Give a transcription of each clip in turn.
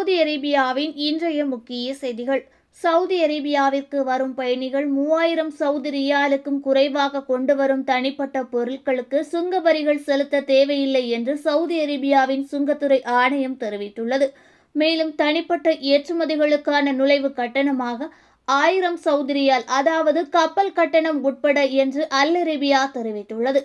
Saudi அரேபியாவின் இன்றைய முக்கிய செய்திகள் சவுதி அரேபியாவிற்கு வரும் பயணிகள் மூவாயிரம் சவுதி ரியாலுக்கும் குறைவாக கொண்டு வரும் தனிப்பட்ட பொருட்களுக்கு சுங்க வரிகள் செலுத்த தேவையில்லை என்று சவுதி அரேபியாவின் சுங்கத்துறை ஆணையம் தெரிவித்துள்ளது மேலும் தனிப்பட்ட ஏற்றுமதிகளுக்கான நுழைவு கட்டணமாக ஆயிரம் சவுதிரியால் அதாவது கப்பல் கட்டணம் உட்பட என்று அல் அரேபியா தெரிவித்துள்ளது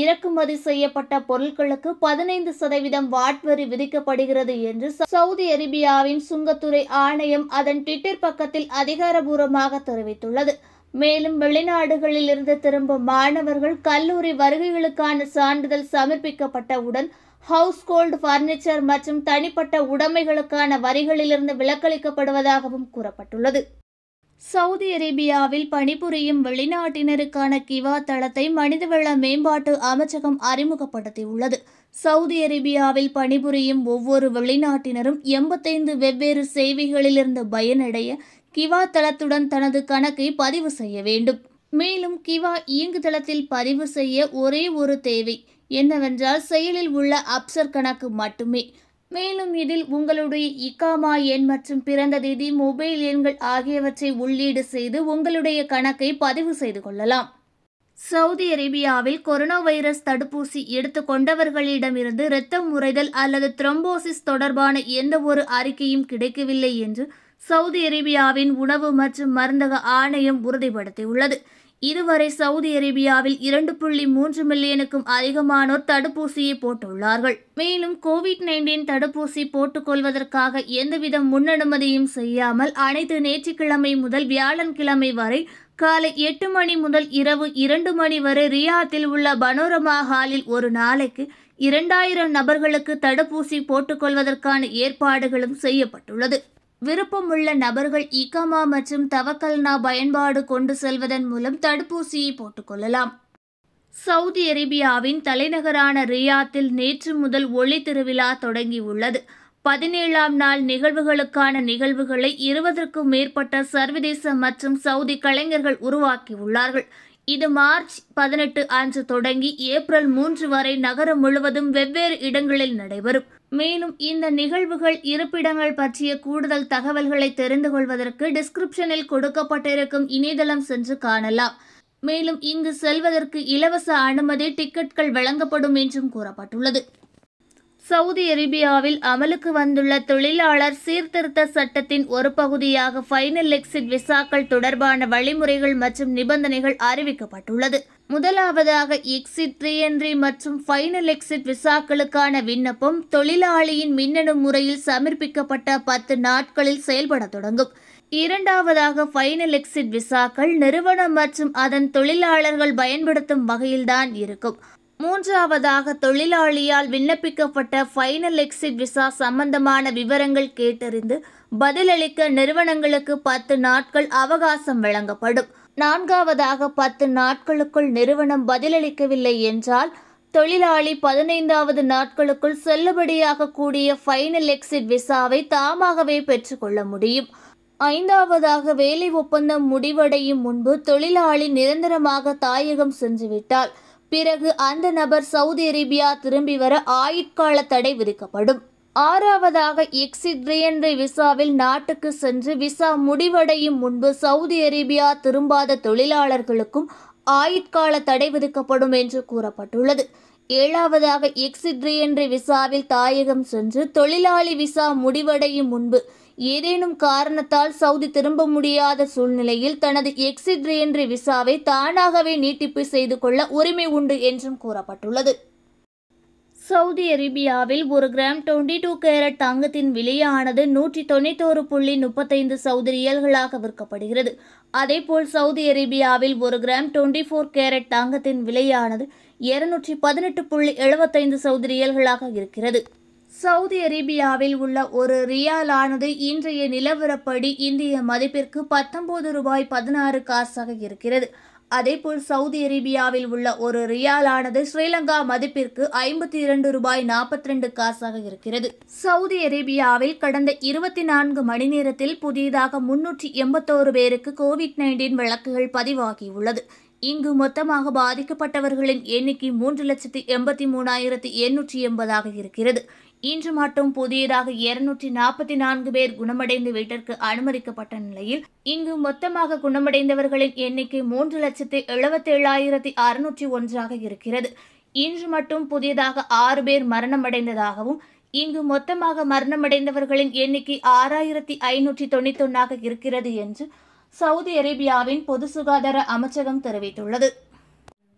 இறக்குமதி செய்யப்பட்ட பொருட்களுக்கு பதினைந்து சதவீதம் வாட் வரி விதிக்கப்படுகிறது என்று சவுதி அரேபியாவின் சுங்கத்துறை ஆணையம் அதன் ட்விட்டர் பக்கத்தில் அதிகாரபூர்வமாக தெரிவித்துள்ளது மேலும் வெளிநாடுகளில் இருந்து திரும்பும் மாணவர்கள் கல்லூரி வருகைகளுக்கான சான்றிதழ் சமர்ப்பிக்கப்பட்டவுடன் ஹவுஸ் கோல்டு பர்னிச்சர் மற்றும் தனிப்பட்ட உடைமைகளுக்கான வரிகளிலிருந்து விலக்களிக்கப்படுவதாகவும் கூறப்பட்டுள்ளது சவுதி அரேபியாவில் பணிபுரியும் வெளிநாட்டினருக்கான கிவா தளத்தை மனிதவள மேம்பாட்டு அமைச்சகம் அறிமுகப்படுத்தியுள்ளது சவுதி அரேபியாவில் பணிபுரியும் ஒவ்வொரு வெளிநாட்டினரும் எண்பத்தைந்து வெவ்வேறு சேவைகளிலிருந்து பயனடைய கிவா தளத்துடன் தனது கணக்கை பதிவு செய்ய வேண்டும் மேலும் கிவா இயங்குதளத்தில் பதிவு செய்ய ஒரே ஒரு தேவை என்னவென்றால் செயலில் உள்ள அப்சர் கணக்கு மட்டுமே மேலும் இதில் உங்களுடைய இக்காமா எண் மற்றும் பிறந்த தேதி மொபைல் எண்கள் ஆகியவற்றை உள்ளீடு செய்து உங்களுடைய கணக்கை பதிவு செய்து கொள்ளலாம் சவுதி அரேபியாவில் கொரோனா வைரஸ் தடுப்பூசி எடுத்து கொண்டவர்களிடமிருந்து இரத்தம் முறைதல் அல்லது த்ரம்போசிஸ் தொடர்பான எந்த ஒரு அறிக்கையும் கிடைக்கவில்லை என்று சவுதி அரேபியாவின் உணவு மற்றும் மருந்தக ஆணையம் உறுதிப்படுத்தியுள்ளது இதுவரை சவுதி அரேபியாவில் இரண்டு புள்ளி மூன்று மில்லியனுக்கும் அதிகமானோர் தடுப்பூசியை போட்டுள்ளார்கள் மேலும் கோவிட் நைன்டீன் தடுப்பூசி போட்டுக்கொள்வதற்காக எந்தவித முன்னனுமதியும் செய்யாமல் அனைத்து நேற்றுக்கிழமை முதல் வியாழன்கிழமை வரை காலை எட்டு மணி முதல் இரவு இரண்டு மணி வரை ரியாத்தில் உள்ள பனோரமா ஹாலில் ஒரு நாளைக்கு இரண்டாயிரம் நபர்களுக்கு தடுப்பூசி போட்டுக்கொள்வதற்கான ஏற்பாடுகளும் செய்யப்பட்டுள்ளது விருப்பமுள்ள நபர்கள் இகமா மற்றும் தவக்கல்னா பயன்பாடு கொண்டு செல்வதன் மூலம் தடுப்பூசியை போட்டுக்கொள்ளலாம் சவுதி அரேபியாவின் தலைநகரான ரியாத்தில் நேற்று முதல் ஒளி திருவிழா தொடங்கியுள்ளது பதினேழாம் நாள் நிகழ்வுகளுக்கான நிகழ்வுகளை இருபதற்கும் மேற்பட்ட சர்வதேச மற்றும் சவுதி கலைஞர்கள் உருவாக்கியுள்ளார்கள் இது மார்ச் பதினெட்டு அன்று தொடங்கி ஏப்ரல் மூன்று வரை நகரம் முழுவதும் வெவ்வேறு இடங்களில் நடைபெறும் மேலும் இந்த நிகழ்வுகள் இருப்பிடங்கள் பற்றிய கூடுதல் தகவல்களை தெரிந்து கொள்வதற்கு டிஸ்கிரிப்ஷனில் கொடுக்கப்பட்டிருக்கும் இணையதளம் சென்று காணலாம் மேலும் இங்கு செல்வதற்கு இலவச அனுமதி டிக்கெட்கள் வழங்கப்படும் என்றும் கூறப்பட்டுள்ளது சவுதி அரேபியாவில் அமலுக்கு வந்துள்ள தொழிலாளர் சீர்திருத்த சட்டத்தின் ஒரு பகுதியாக ஃபைனல் எக்ஸிட் விசாக்கள் தொடர்பான வழிமுறைகள் மற்றும் நிபந்தனைகள் அறிவிக்கப்பட்டுள்ளது முதலாவதாக எக்ஸிட் ரீஎன்ட்ரி மற்றும் ஃபைனல் எக்ஸிட் விசாக்களுக்கான விண்ணப்பம் தொழிலாளியின் மின்னணு முறையில் சமர்ப்பிக்கப்பட்ட பத்து நாட்களில் செயல்பட தொடங்கும் இரண்டாவதாக ஃபைனல் எக்ஸிட் விசாக்கள் நிறுவனம் மற்றும் அதன் தொழிலாளர்கள் பயன்படுத்தும் வகையில்தான் இருக்கும் மூன்றாவதாக தொழிலாளியால் விண்ணப்பிக்கப்பட்ட ஃபைனல் எக்ஸிட் விசா சம்பந்தமான விவரங்கள் கேட்டறிந்து பதிலளிக்க நிறுவனங்களுக்கு பத்து நாட்கள் அவகாசம் வழங்கப்படும் நான்காவதாக பத்து நாட்களுக்குள் நிறுவனம் பதிலளிக்கவில்லை என்றால் தொழிலாளி பதினைந்தாவது நாட்களுக்குள் செல்லுபடியாக கூடிய ஃபைனல் எக்ஸிட் விசாவை தாமாகவே பெற்றுக்கொள்ள முடியும் ஐந்தாவதாக வேலை ஒப்பந்தம் முடிவடையும் முன்பு தொழிலாளி நிரந்தரமாக தாயகம் சென்றுவிட்டால் பிறகு அந்த நபர் சவுதி அரேபியா திரும்பி வர ஆயுட்கால தடை விதிக்கப்படும் ஆறாவதாக எக்ஸிட்ரியன்ரி விசாவில் நாட்டுக்கு சென்று விசா முடிவடையும் முன்பு சவுதி அரேபியா திரும்பாத தொழிலாளர்களுக்கும் ஆயுட்கால தடை விதிக்கப்படும் என்று கூறப்பட்டுள்ளது ஏழாவதாக எக்ஸிட்ரியன்ரி விசாவில் தாயகம் சென்று தொழிலாளி விசா முடிவடையும் முன்பு ஏதேனும் காரணத்தால் சவுதி திரும்ப முடியாத சூழ்நிலையில் தனது எக்ஸிட்ரியன்ரி விசாவை தானாகவே நீட்டிப்பு செய்து கொள்ள உரிமை உண்டு என்றும் கூறப்பட்டுள்ளது சவுதி அரேபியாவில் ஒரு கிராம் டுவெண்ட்டி டூ கேரட் தங்கத்தின் விலையானது நூற்றி தொண்ணூத்தோரு புள்ளி முப்பத்தைந்து சவுதி ரியல்களாக விற்கப்படுகிறது அதேபோல் சவுதி அரேபியாவில் ஒரு கிராம் டுவெண்ட்டி ஃபோர் கேரட் தங்கத்தின் விலையானது இருநூற்றி பதினெட்டு புள்ளி எழுபத்தைந்து சவுதி ரியல்களாக இருக்கிறது சவுதி அரேபியாவில் உள்ள ஒரு ரியாலானது இன்றைய நிலவரப்படி இந்திய மதிப்பிற்கு பத்தொன்பது ரூபாய் பதினாறு காசாக இருக்கிறது அதேபோல் சவுதி அரேபியாவில் உள்ள ஒரு ரியாலானது ஸ்ரீலங்கா மதிப்பிற்கு ஐம்பத்தி இரண்டு ரூபாய் நாற்பத்தி ரெண்டு காசாக இருக்கிறது சவுதி அரேபியாவில் கடந்த இருபத்தி நான்கு மணி நேரத்தில் புதியதாக முன்னூற்றி எண்பத்தோரு பேருக்கு கோவிட் நைன்டீன் வழக்குகள் பதிவாகியுள்ளது இங்கு மொத்தமாக பாதிக்கப்பட்டவர்களின் எண்ணிக்கை மூன்று லட்சத்தி எண்பத்தி மூணாயிரத்தி எண்ணூற்றி எண்பதாக இருக்கிறது இன்று மட்டும் புதியதாக இருநூற்றி நாற்பத்தி நான்கு பேர் குணமடைந்து வீட்டிற்கு அனுமதிக்கப்பட்ட நிலையில் இங்கு மொத்தமாக குணமடைந்தவர்களின் எண்ணிக்கை மூன்று எழுபத்தி எழுபத்தேழாயிரத்தி அறுநூற்றி ஒன்றாக இருக்கிறது இன்று மட்டும் புதியதாக ஆறு பேர் மரணமடைந்ததாகவும் இங்கு மொத்தமாக மரணமடைந்தவர்களின் எண்ணிக்கை ஆறாயிரத்தி ஐநூற்றி தொண்ணூத்தொன்னாக இருக்கிறது என்று சவுதி அரேபியாவின் பொது சுகாதார அமைச்சகம் தெரிவித்துள்ளது